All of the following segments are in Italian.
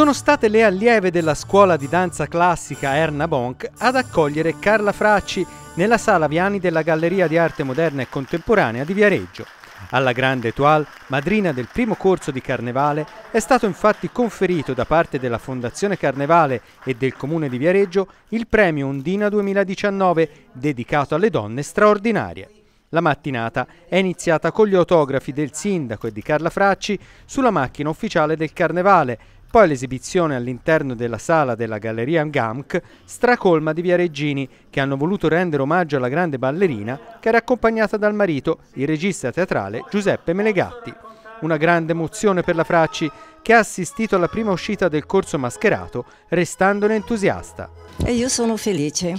Sono state le allieve della scuola di danza classica Erna Bonk ad accogliere Carla Fracci nella sala Viani della Galleria di Arte Moderna e Contemporanea di Viareggio. Alla grande Etoile, madrina del primo corso di Carnevale, è stato infatti conferito da parte della Fondazione Carnevale e del Comune di Viareggio il premio Ondina 2019 dedicato alle donne straordinarie. La mattinata è iniziata con gli autografi del sindaco e di Carla Fracci sulla macchina ufficiale del Carnevale, poi l'esibizione all'interno della sala della Galleria Gamk stracolma di viareggini che hanno voluto rendere omaggio alla grande ballerina che era accompagnata dal marito, il regista teatrale Giuseppe Melegatti. Una grande emozione per la Fracci che ha assistito alla prima uscita del corso mascherato restandone entusiasta. E io sono felice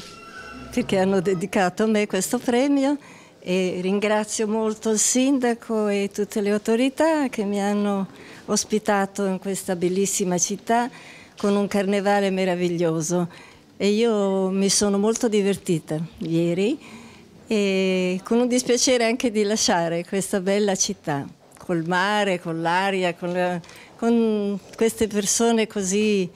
perché hanno dedicato a me questo premio e ringrazio molto il sindaco e tutte le autorità che mi hanno ospitato in questa bellissima città con un carnevale meraviglioso e io mi sono molto divertita ieri e con un dispiacere anche di lasciare questa bella città col mare, con l'aria, con, la, con queste persone così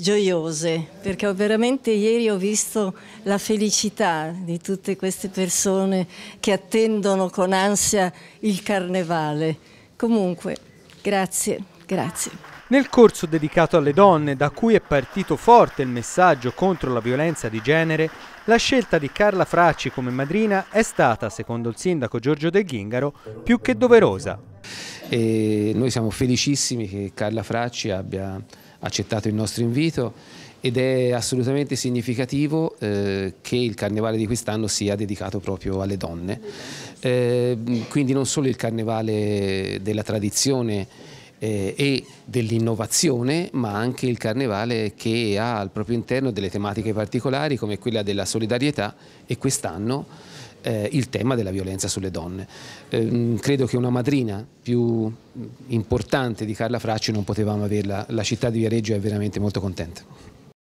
gioiose, perché veramente ieri ho visto la felicità di tutte queste persone che attendono con ansia il carnevale. Comunque, grazie, grazie. Nel corso dedicato alle donne, da cui è partito forte il messaggio contro la violenza di genere, la scelta di Carla Fracci come madrina è stata, secondo il sindaco Giorgio De Ghingaro, più che doverosa. E noi siamo felicissimi che Carla Fracci abbia accettato il nostro invito ed è assolutamente significativo eh, che il carnevale di quest'anno sia dedicato proprio alle donne. Eh, quindi non solo il carnevale della tradizione eh, e dell'innovazione, ma anche il carnevale che ha al proprio interno delle tematiche particolari come quella della solidarietà e quest'anno eh, il tema della violenza sulle donne. Eh, credo che una madrina più importante di Carla Fracci non potevamo averla, la città di Viareggio è veramente molto contenta.